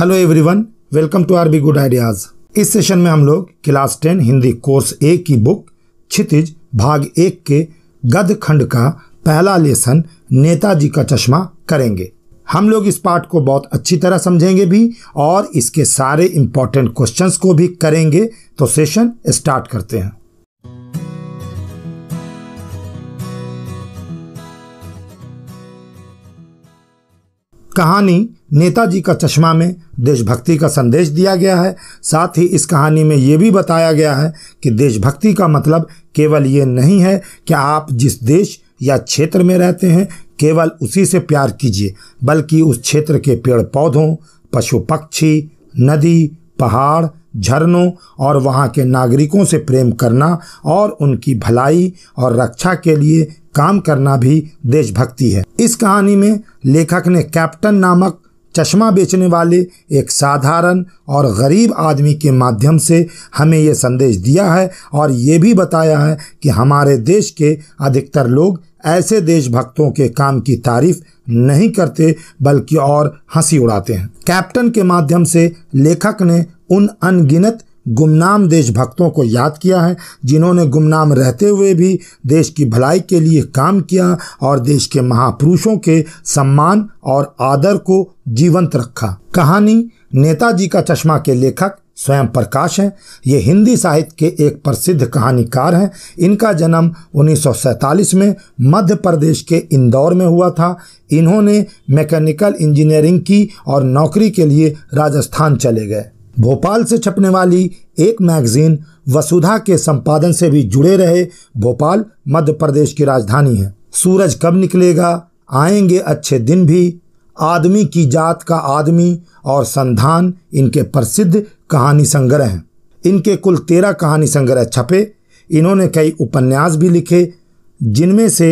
Hello everyone welcome to R B good ideas इस session में हम लोग class ten Hindi course A की बुक छितिज भाग एक के गद खंड का पहला लेसन नेताजी का चश्मा करेंगे हम लोग इस पार्ट को बहुत अच्छी तरह समझेंगे भी और इसके सारे इंपॉर्टेंट क्वेश्चंस को भी करेंगे तो सेशन स्टार्ट करते हैं कहानी नेताजी का चश्मा में देशभक्ति का संदेश दिया गया है साथ ही इस कहानी में ये भी बताया गया है कि देशभक्ति का मतलब केवल ये नहीं है कि आप जिस देश या क्षेत्र में रहते हैं केवल उसी से प्यार कीजिए बल्कि उस क्षेत्र के पेड़ पौधों पशु पक्षी नदी पहाड़ झरनों और वहाँ के नागरिकों से प्रेम करना और उनकी भलाई और रक्षा के लिए काम करना भी देशभक्ति है इस कहानी में लेखक ने कैप्टन नामक चश्मा बेचने वाले एक साधारण और गरीब आदमी के माध्यम से हमें ये संदेश दिया है और ये भी बताया है कि हमारे देश के अधिकतर लोग ऐसे देशभक्तों के काम की तारीफ नहीं करते बल्कि और हंसी उड़ाते हैं कैप्टन के माध्यम से लेखक ने उन अनगिनत गुमनाम देशभक्तों को याद किया है जिन्होंने गुमनाम रहते हुए भी देश की भलाई के लिए काम किया और देश के महापुरुषों के सम्मान और आदर को जीवंत रखा कहानी नेताजी का चश्मा के लेखक स्वयं प्रकाश हैं ये हिंदी साहित्य के एक प्रसिद्ध कहानीकार हैं इनका जन्म 1947 में मध्य प्रदेश के इंदौर में हुआ था इन्होंने मैकेनिकल इंजीनियरिंग की और नौकरी के लिए राजस्थान चले गए भोपाल से छपने वाली एक मैगजीन वसुधा के संपादन से भी जुड़े रहे भोपाल मध्य प्रदेश की राजधानी है सूरज कब निकलेगा आएंगे अच्छे दिन भी आदमी की जात का आदमी और संधान इनके प्रसिद्ध कहानी संग्रह हैं इनके कुल तेरह कहानी संग्रह छपे इन्होंने कई उपन्यास भी लिखे जिनमें से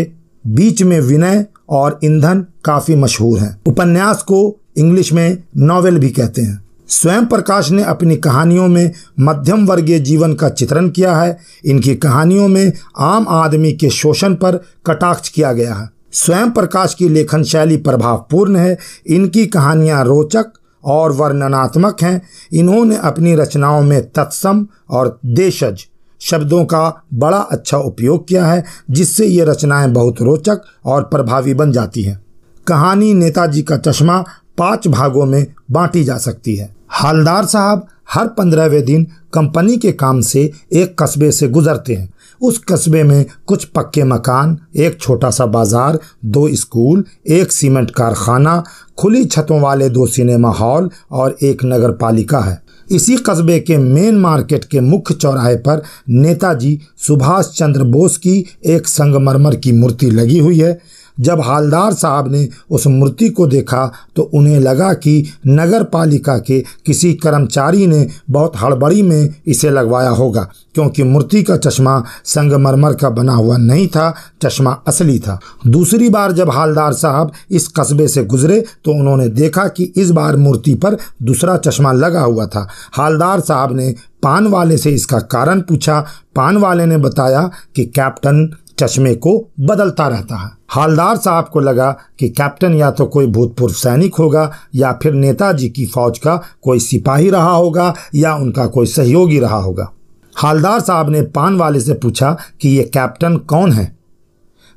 बीच में विनय और ईंधन काफ़ी मशहूर हैं उपन्यास को इंग्लिश में नॉवेल भी कहते हैं स्वयं प्रकाश ने अपनी कहानियों में मध्यम वर्गीय जीवन का चित्रण किया है इनकी कहानियों में आम आदमी के शोषण पर कटाक्ष किया गया है स्वयं प्रकाश की लेखन शैली प्रभावपूर्ण है इनकी कहानियाँ रोचक और वर्णनात्मक हैं इन्होंने अपनी रचनाओं में तत्सम और देशज शब्दों का बड़ा अच्छा उपयोग किया है जिससे ये रचनाएं बहुत रोचक और प्रभावी बन जाती हैं कहानी नेताजी का चश्मा पांच भागों में बांटी जा सकती है हालदार साहब हर पंद्रहवें दिन कंपनी के काम से एक कस्बे से गुजरते हैं उस कस्बे में कुछ पक्के मकान एक छोटा सा बाज़ार दो स्कूल एक सीमेंट कारखाना खुली छतों वाले दो सिनेमा हॉल और एक नगर पालिका है इसी कस्बे के मेन मार्केट के मुख्य चौराहे पर नेताजी सुभाष चंद्र बोस की एक संगमरमर की मूर्ति लगी हुई है जब हालदार साहब ने उस मूर्ति को देखा तो उन्हें लगा कि नगर पालिका के किसी कर्मचारी ने बहुत हड़बड़ी में इसे लगवाया होगा क्योंकि मूर्ति का चश्मा संगमरमर का बना हुआ नहीं था चश्मा असली था दूसरी बार जब हालदार साहब इस कस्बे से गुजरे तो उन्होंने देखा कि इस बार मूर्ति पर दूसरा चश्मा लगा हुआ था हालदार साहब ने पान वाले से इसका कारण पूछा पान वाले ने बताया कि कैप्टन चश्मे को बदलता रहता है हालदार साहब को लगा कि कैप्टन या तो कोई भूतपूर्व सैनिक होगा या फिर नेताजी की फौज का कोई सिपाही रहा होगा या उनका कोई सहयोगी रहा होगा हालदार साहब ने पान वाले से पूछा कि ये कैप्टन कौन है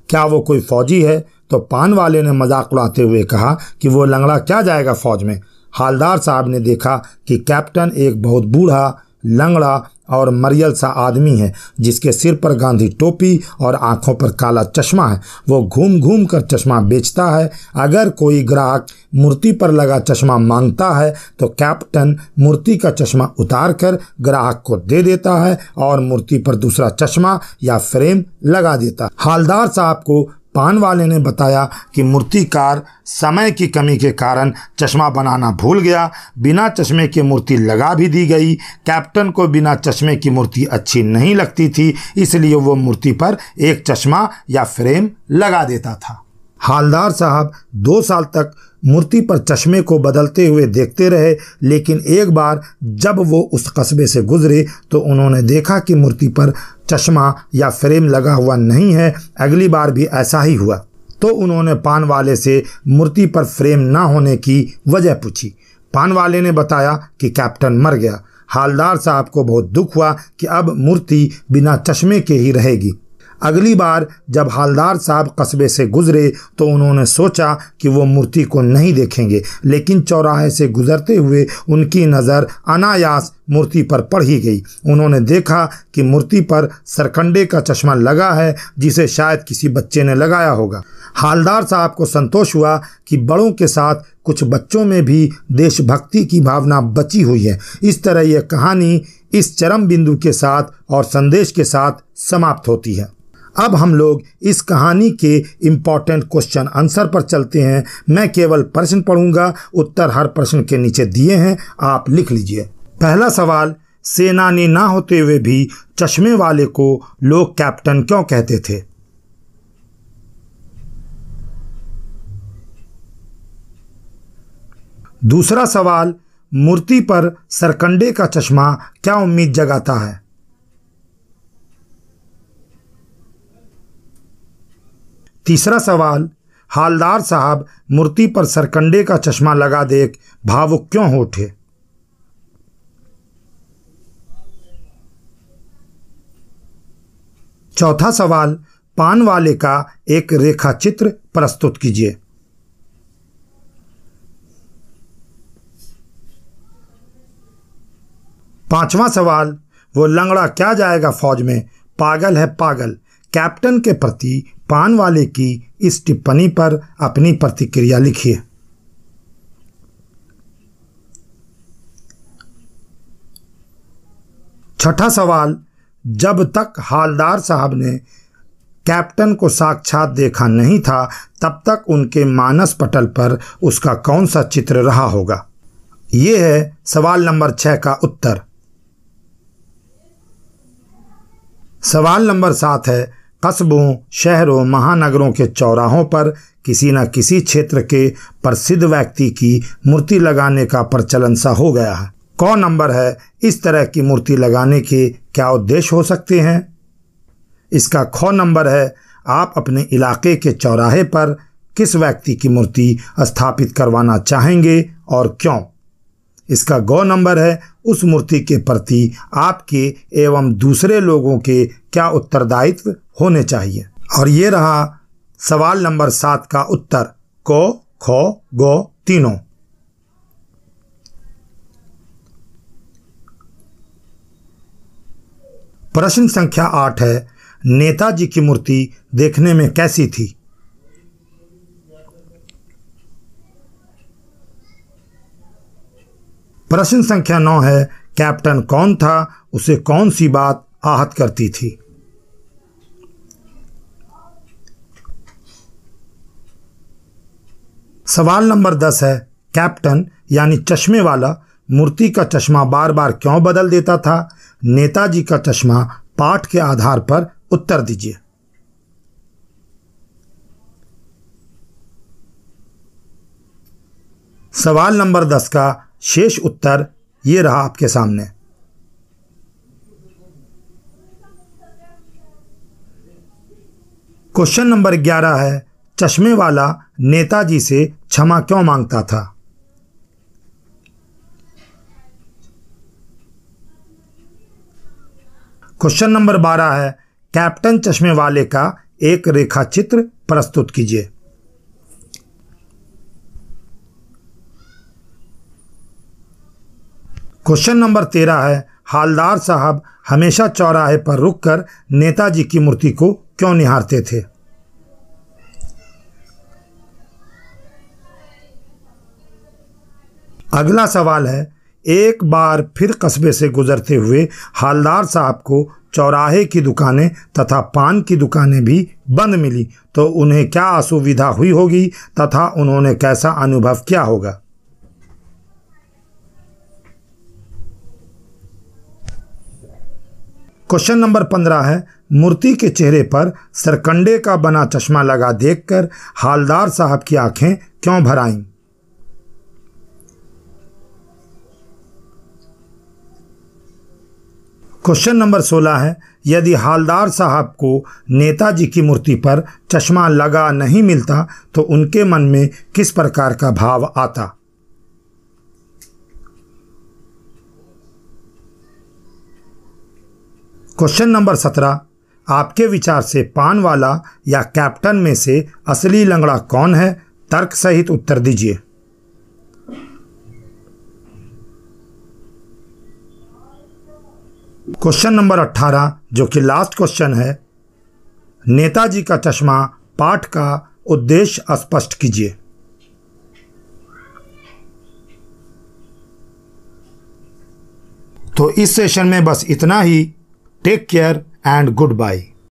क्या वो कोई फौजी है तो पान वाले ने मजाक उड़ाते हुए कहा कि वो लंगड़ा क्या जाएगा फौज में हालदार साहब ने देखा कि कैप्टन एक बहुत बूढ़ा लंगड़ा और मरियल सा आदमी है जिसके सिर पर गांधी टोपी और आंखों पर काला चश्मा है वो घूम घूम कर चश्मा बेचता है अगर कोई ग्राहक मूर्ति पर लगा चश्मा मांगता है तो कैप्टन मूर्ति का चश्मा उतार कर ग्राहक को दे देता है और मूर्ति पर दूसरा चश्मा या फ्रेम लगा देता है हालदार साहब को पान वाले ने बताया कि मूर्तिकार समय की कमी के कारण चश्मा बनाना भूल गया बिना चश्मे की मूर्ति लगा भी दी गई कैप्टन को बिना चश्मे की मूर्ति अच्छी नहीं लगती थी इसलिए वो मूर्ति पर एक चश्मा या फ्रेम लगा देता था हालदार साहब दो साल तक मूर्ति पर चश्मे को बदलते हुए देखते रहे लेकिन एक बार जब वो उस कस्बे से गुजरे तो उन्होंने देखा कि मूर्ति पर चश्मा या फ्रेम लगा हुआ नहीं है अगली बार भी ऐसा ही हुआ तो उन्होंने पान वाले से मूर्ति पर फ्रेम ना होने की वजह पूछी पान वाले ने बताया कि कैप्टन मर गया हालदार साहब को बहुत दुख हुआ कि अब मूर्ति बिना चश्मे के ही रहेगी अगली बार जब हालदार साहब कस्बे से गुजरे तो उन्होंने सोचा कि वो मूर्ति को नहीं देखेंगे लेकिन चौराहे से गुजरते हुए उनकी नज़र अनायास मूर्ति पर पढ़ी गई उन्होंने देखा कि मूर्ति पर सरकंडे का चश्मा लगा है जिसे शायद किसी बच्चे ने लगाया होगा हालदार साहब को संतोष हुआ कि बड़ों के साथ कुछ बच्चों में भी देशभक्ति की भावना बची हुई है इस तरह यह कहानी इस चरम बिंदु के साथ और संदेश के साथ समाप्त होती है अब हम लोग इस कहानी के इम्पॉर्टेंट क्वेश्चन आंसर पर चलते हैं मैं केवल प्रश्न पढ़ूंगा उत्तर हर प्रश्न के नीचे दिए हैं आप लिख लीजिए पहला सवाल सेनानी ना होते हुए भी चश्मे वाले को लोग कैप्टन क्यों कहते थे दूसरा सवाल मूर्ति पर सरकंडे का चश्मा क्या उम्मीद जगाता है तीसरा सवाल हालदार साहब मूर्ति पर सरकंडे का चश्मा लगा देख भावुक क्यों हो उठे चौथा सवाल पान वाले का एक रेखा चित्र प्रस्तुत कीजिए पांचवा सवाल वो लंगड़ा क्या जाएगा फौज में पागल है पागल कैप्टन के प्रति पान वाले की इस टिप्पणी पर अपनी प्रतिक्रिया लिखिए छठा सवाल जब तक हालदार साहब ने कैप्टन को साक्षात देखा नहीं था तब तक उनके मानस पटल पर उसका कौन सा चित्र रहा होगा यह है सवाल नंबर छह का उत्तर सवाल नंबर सात है कस्बों शहरों महानगरों के चौराहों पर किसी न किसी क्षेत्र के प्रसिद्ध व्यक्ति की मूर्ति लगाने का प्रचलन सा हो गया है कौन नंबर है इस तरह की मूर्ति लगाने के क्या उद्देश्य हो सकते हैं इसका ख नंबर है आप अपने इलाके के चौराहे पर किस व्यक्ति की मूर्ति स्थापित करवाना चाहेंगे और क्यों इसका गौ नंबर है उस मूर्ति के प्रति आपके एवं दूसरे लोगों के क्या उत्तरदायित्व होने चाहिए और ये रहा सवाल नंबर सात का उत्तर को खो गो तीनों प्रश्न संख्या आठ है नेताजी की मूर्ति देखने में कैसी थी प्रश्न संख्या नौ है कैप्टन कौन था उसे कौन सी बात आहत करती थी सवाल नंबर दस है कैप्टन यानी चश्मे वाला मूर्ति का चश्मा बार बार क्यों बदल देता था नेताजी का चश्मा पाठ के आधार पर उत्तर दीजिए सवाल नंबर दस का शेष उत्तर ये रहा आपके सामने क्वेश्चन नंबर ग्यारह है चश्मे वाला नेताजी से क्षमा क्यों मांगता था क्वेश्चन नंबर बारह है कैप्टन चश्मे वाले का एक रेखाचित्र प्रस्तुत कीजिए क्वेश्चन नंबर तेरह है हालदार साहब हमेशा चौराहे पर रुककर नेताजी की मूर्ति को क्यों निहारते थे अगला सवाल है एक बार फिर कस्बे से गुजरते हुए हालदार साहब को चौराहे की दुकानें तथा पान की दुकानें भी बंद मिली तो उन्हें क्या असुविधा हुई होगी तथा उन्होंने कैसा अनुभव किया होगा क्वेश्चन नंबर पंद्रह है मूर्ति के चेहरे पर सरकंडे का बना चश्मा लगा देखकर हालदार साहब की आंखें क्यों भर आईं क्वेश्चन नंबर सोलह है यदि हालदार साहब को नेताजी की मूर्ति पर चश्मा लगा नहीं मिलता तो उनके मन में किस प्रकार का भाव आता क्वेश्चन नंबर सत्रह आपके विचार से पान वाला या कैप्टन में से असली लंगड़ा कौन है तर्क सहित उत्तर दीजिए क्वेश्चन नंबर अट्ठारह जो कि लास्ट क्वेश्चन है नेताजी का चश्मा पाठ का उद्देश्य स्पष्ट कीजिए तो इस सेशन में बस इतना ही Take care and goodbye.